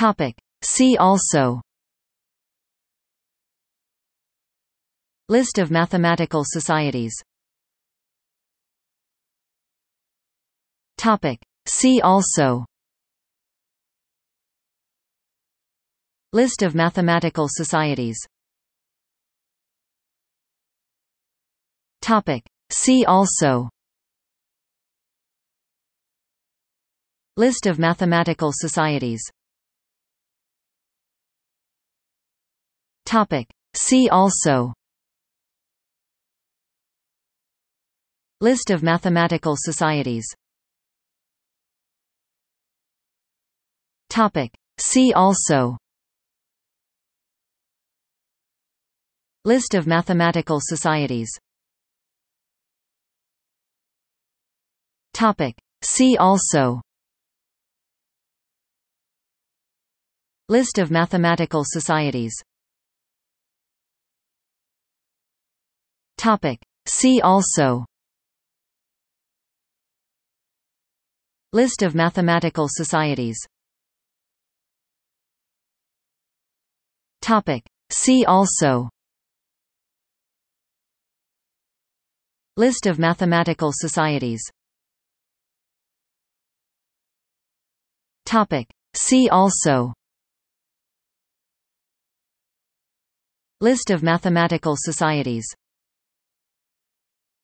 Topic. See also List of mathematical societies Topic. See also List of mathematical societies Topic. See also List of mathematical societies Topic. See also List of mathematical societies Topic. See also List of mathematical societies Topic. See also List of mathematical societies Topic. See also List of mathematical societies Topic. See also List of mathematical societies Topic. See also List of mathematical societies